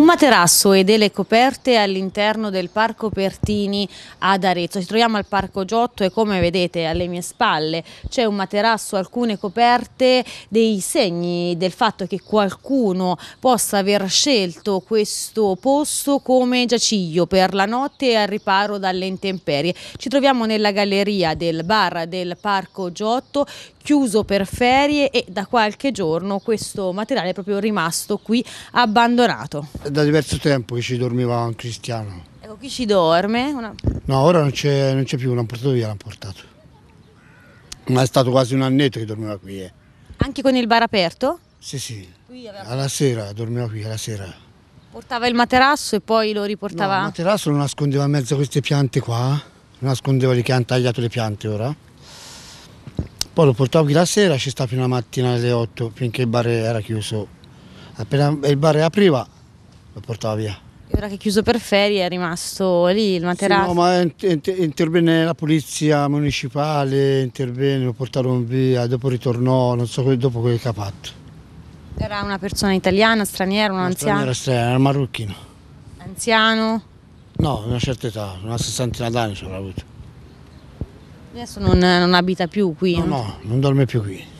Un materasso e delle coperte all'interno del Parco Pertini ad Arezzo. Ci troviamo al Parco Giotto e come vedete alle mie spalle c'è un materasso, alcune coperte, dei segni del fatto che qualcuno possa aver scelto questo posto come giaciglio per la notte al riparo dalle intemperie. Ci troviamo nella galleria del bar del Parco Giotto chiuso per ferie e da qualche giorno questo materiale è proprio rimasto qui abbandonato. È da diverso tempo che ci dormiva un cristiano. Ecco, qui ci dorme? Una... No, ora non c'è, più, l'hanno portato via, l'hanno portato. Ma è stato quasi un annetto che dormiva qui. Eh. Anche con il bar aperto? Sì, sì. Aveva... Alla sera, dormiva qui, alla sera. Portava il materasso e poi lo riportava? No, il materasso lo nascondeva in mezzo a queste piante qua, nascondeva lì che hanno tagliato le piante ora poi lo portavo qui la sera, ci sta fino alla mattina alle 8 finché il bar era chiuso. Appena il bar apriva lo portava via. E ora che è chiuso per ferie è rimasto lì il materasso? Sì, no, ma intervenne la polizia municipale, intervenne, lo portarono via, dopo ritornò, non so dopo quello che ha fatto. Era una persona italiana, straniera, un anziano? Era straniera, era marocchino. Anziano? No, una certa età, una sessantina d'anni ce l'ha avuto. Adesso non, non abita più qui? No, no, non dorme più qui.